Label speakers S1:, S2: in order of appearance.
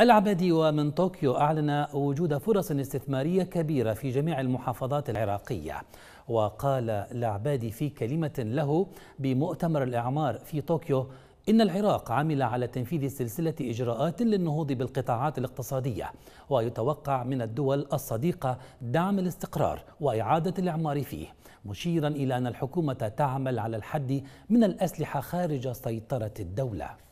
S1: العبدي ومن طوكيو أعلن وجود فرص استثمارية كبيرة في جميع المحافظات العراقية وقال العبادي في كلمة له بمؤتمر الإعمار في طوكيو إن العراق عمل على تنفيذ سلسلة إجراءات للنهوض بالقطاعات الاقتصادية ويتوقع من الدول الصديقة دعم الاستقرار وإعادة الإعمار فيه مشيرا إلى أن الحكومة تعمل على الحد من الأسلحة خارج سيطرة الدولة